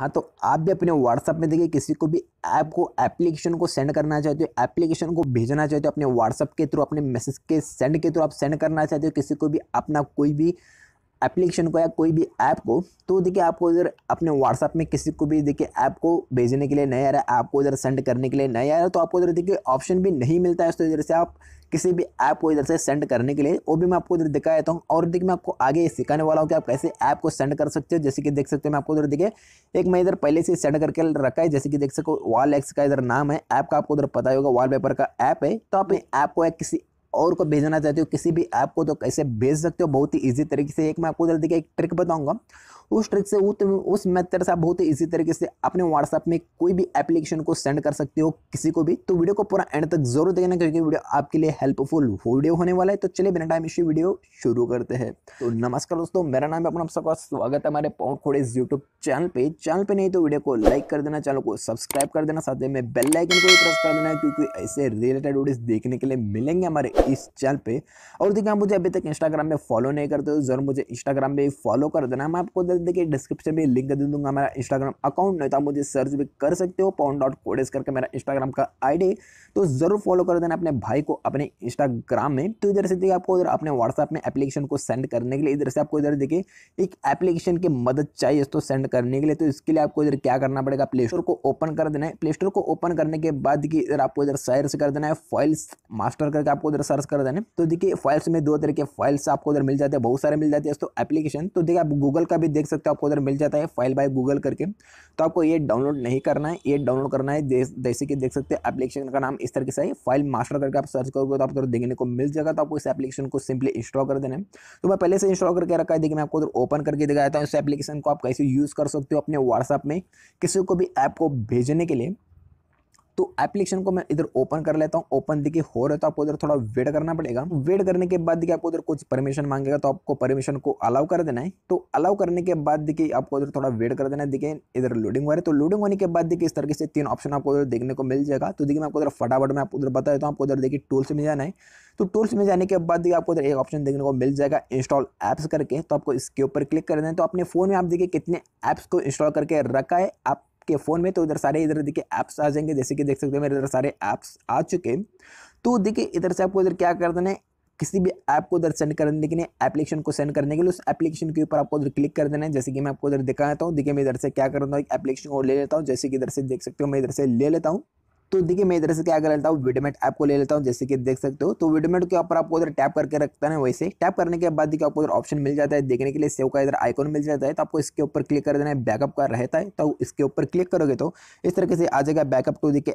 हाँ तो आप भी अपने व्हाट्सअप में देखिए किसी को भी ऐप को एप्लीकेशन को सेंड करना चाहते हो एप्लीकेशन को भेजना चाहते हो अपने व्हाट्सअप के थ्रू अपने मैसेज के सेंड के थ्रू आप सेंड करना चाहते हो किसी को भी अपना कोई भी एप्लीकेशन को या कोई भी ऐप को तो देखिए आपको इधर अपने व्हाट्सएप में किसी को भी देखिए ऐप को भेजने के लिए नहीं आ रहा है आपको इधर सेंड करने के लिए नहीं आ रहा तो आपको इधर देखिए ऑप्शन भी नहीं मिलता है तो इधर से आप किसी भी ऐप को इधर से सेंड करने के लिए वो भी मैं आपको इधर दिखा देता हूँ और देखिए मैं आपको आगे सिखाने वाला हूँ कि आप कैसे ऐप को सेंड कर सकते हो जैसे कि देख सकते हो मैं आपको इधर देखिए एक मैं इधर पहले से सेंड करके रखा है जैसे कि देख सको वॉल एक्स का इधर नाम है ऐप का आपको उधर पता ही होगा वॉलपेपर का ऐप है तो आप ऐप हम्म। को किसी और को भेजना चाहते हो किसी भी ऐप को तो कैसे भेज सकते हो बहुत ही ईजी तरीके से एक मैं आपको जल्दी का एक ट्रिक बताऊँगा उस ट्रिक से तुम उस मेथड से आप बहुत ही इसी तरीके से अपने व्हाट्सएप में कोई भी एप्लीकेशन को सेंड कर सकते हो किसी को भी तो वीडियो को पूरा एंड तक जरूर देखना क्योंकि वीडियो आपके लिए हेल्पफुल वीडियो होने वाला है तो चलिए बिना टाइम इसी वीडियो शुरू करते हैं तो नमस्कार दोस्तों मेरा नाम है अपना सबका स्वागत है हमारे पॉन खोड़े यूट्यूब चैनल पर चैनल पर नहीं तो वीडियो को लाइक कर देना चैनल को सब्सक्राइब कर देना साथ में बेल आइकन को भी प्रेस कर देना क्योंकि ऐसे रिलेटेड वीडियोज देखने के लिए मिलेंगे हमारे इस चैनल पर और देखिए आप मुझे अभी तक इंस्टाग्राम में फॉलो नहीं करते हो जरूर मुझे इंस्टाग्राम में फॉलो कर देना मैं आपको सकते हैं कि डिस्क्रिप्शन में लिंक दे दूंगा मेरा इंस्टाग्राम अकाउंट नहीं तो आप मुझे सर्च भी कर सकते हो पॉन डॉट कोडेस करके मेरा इंस्टाग्राम का आईडी तो ज़रूर फॉलो कर देना अपने भाई को अपने इंस्टाग्राम में तो इधर से देखिए आपको इधर अपने व्हाट्सएप में एप्लीकेशन को सेंड करने के लिए इधर से आपको इधर देखिए एक एप्लीकेशन की मदद चाहिए तो सेंड करने के लिए तो इसके लिए आपको इधर क्या करना पड़ेगा प्ले स्टोर को ओपन कर देना है प्ले स्टोर को ओपन करने के बाद की इधर आपको इधर सर्च कर देना है फाइल्स मास्टर करके आपको इधर सर्च कर देना है तो देखिए फाइल्स में दो तरह के फाइल्स आपको इधर मिल जाते हैं बहुत सारे मिल जाते हैं तो एप्लीकेशन तो देखिए आप गूगल का भी देख सकते हो आपको उधर मिल जाता है फाइल बाय गूगल करके तो आपको ये डाउनलोड नहीं करना है ये डाउनलोड करना है जैसे कि देख सकते हैं एप्लीकेशन का नाम इस तरीके से है फाइल मास्टर करके आप सर्च करोगे तो आपको उधर देखने को मिल जाएगा तो आपको इस एप्लीकेशन को सिंपली इंस्टॉल कर देना है तो मैं पहले से इंस्टॉल करके रखा है देखिए मैं आपको उधर ओपन करके दिखाया था इस एप्लीकेशन को आप कैसे यूज़ कर सकते हो अपने व्हाट्सअप में किसी को भी ऐप को भेजने के लिए तो एप्लीकेशन को मैं इधर ओपन कर लेता हूँ ओपन देखिए हो रहा है तो आपको इधर थोड़ा वेट करना पड़ेगा वेट करने के बाद देखिए आपको इधर कुछ परमिशन मांगेगा तो आपको परमिशन को अलाउ कर देना है तो अलाउ करने के बाद देखिए आपको इधर थोड़ा वेट कर देना है देखिए इधर लोडिंग हो रहा है तो लोडिंग होने के बाद देखिए इस तरीके से तीन ऑप्शन आपको उधर देखने को मिल जाएगा तो देखिए मैं आपको उधर फटाफट में आपको उधर बता देता हूँ आपको उधर देखिए टूल्स में जाना है तो टूल्स में जाने के बाद देखिए आपको उधर एक ऑप्शन देखने को मिल जाएगा इंस्टॉल ऐप्स करके तो आपको इसके ऊपर क्लिक कर देना है तो अपने फ़ोन में आप देखिए कितने ऐप्स को इंस्टॉल करके रखा है आप आपके फ़ोन में तो इधर सारे इधर देखिए ऐप्स आ जाएंगे जैसे कि देख सकते हो मेरे इधर सारे ऐप्स आ चुके तो देखिए इधर से आपको इधर क्या कर देना है किसी भी ऐप को उधर सेंड करने के लिए एप्लीकेशन को सेंड करने के लिए उस एप्लीकेशन के ऊपर आपको उधर क्लिक कर देना है जैसे कि मैं आपको उधर दिखाता हूँ देखिए मैं इधर से क्या करता हूँ एप्लीकेशन और ले लेता हूँ जैसे कि इधर से देख सकते हो मैं इधर से ले लेता हूँ तो देखिए मैं इधर से क्या कर लेता हूँ विडमेट ऐप को ले लेता हूँ जैसे कि देख सकते हो तो विडमेट के ऊपर आपको उधर टैप करके रखता है वैसे टैप करने के बाद देखिए आपको उधर ऑप्शन मिल जाता है देखने के लिए सेव का इधर आइकॉन मिल जाता है तो आपको इसके ऊपर क्लिक कर देना है बैकअप का रहता है तो इसके ऊपर क्लिक करोगे तो इस तरीके से आ जाएगा बैकअप टू देखिए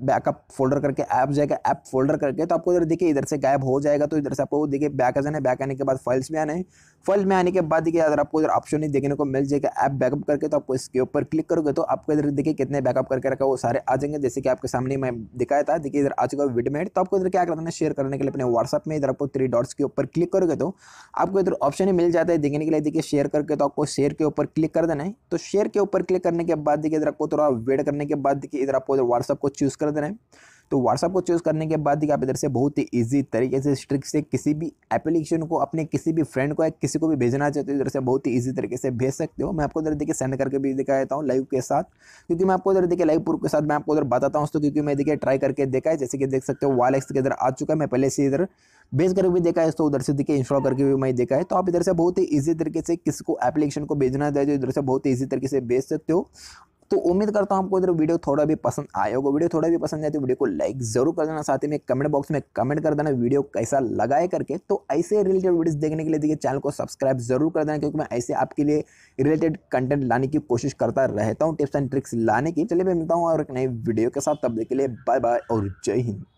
बैकअप फोल्डर करके ऐप जाएगा ऐप फोल्डर करके तो आपको इधर देखिए इधर से गायब हो जाएगा तो इधर से आपको देखिए बैक आ जाना बैक आने के बाद फाइल्स में आना है फाइल में आने के बाद देखिए अगर आपको इधर ऑप्शन नहीं देखने को मिल जाएगा ऐप बैकअप करके तो आपको इसके ऊपर क्लिक करोगे तो आपको इधर देखिए कितने बैकअप करके रखा वो सारे आ जाएंगे जैसे कि आपके सामने मैं दिखाया था देखिए इधर आ चुका विडमेट तो आपको इधर क्या करना है शेयर करने के लिए अपने व्हाट्सअप में इधर आपको थ्री डॉट्स के ऊपर क्लिक करोगे तो आपको इधर ऑप्शन ही मिल जाता है देखने के लिए देखिए शेयर करके तो आपको शेयर के ऊपर क्लिक कर देना है तो शेयर के ऊपर क्लिक करने के बाद देखिए इधर आपको थोड़ा वेट करने के बाद देखिए इधर आपको व्हाट्सअप को चूज़ कर दे रहे हैं तो व्हाट्सअप को चूज़ करने के बाद ही आप इधर से बहुत ही इजी तरीके से स्ट्रिक से किसी भी एप्लीकेशन को अपने किसी भी फ्रेंड को या किसी को भी भेजना चाहते हो इधर से बहुत ही इजी तरीके से भेज सकते हो मैं आपको इधर देखिए सेंड करके भी दिखा देता हूँ लाइव के साथ क्योंकि मैं आपको इधर देखिए लाइव प्रूफ के साथ मैं आपको उधर बताता हूँ तो क्योंकि मैं देखिए ट्राई करके देखा है जैसे कि देख सकते हो वाल के इधर आ चुका है मैं पहले से इधर भेज करके भी देखा है तो उधर से देखिए इंस्टॉल करके भी मैं देखा है तो आप इधर से बहुत ही इजी तरीके से किसी को एप्लीकेशन को भेजना चाहते हो इधर से बहुत ही ईजी तरीके से भेज सकते हो तो उम्मीद करता हूँ आपको इधर वीडियो थोड़ा भी पसंद आया होगा वीडियो थोड़ा भी पसंद आए तो वीडियो को लाइक जरूर कर देना साथ ही में कमेंट बॉक्स में कमेंट कर देना वीडियो कैसा लगाए करके तो ऐसे रिलेटेड वीडियोस देखने के लिए देखिए चैनल को सब्सक्राइब जरूर कर देना क्योंकि मैं ऐसे आपके लिए रिलेटेड कंटेंट लाने की कोशिश करता रहता हूँ टिप्स एंड ट्रिक्स लाने की चलिए मैं मिलता हूँ और एक नई वीडियो के साथ तब देख के लिए बाय बाय और जय हिंद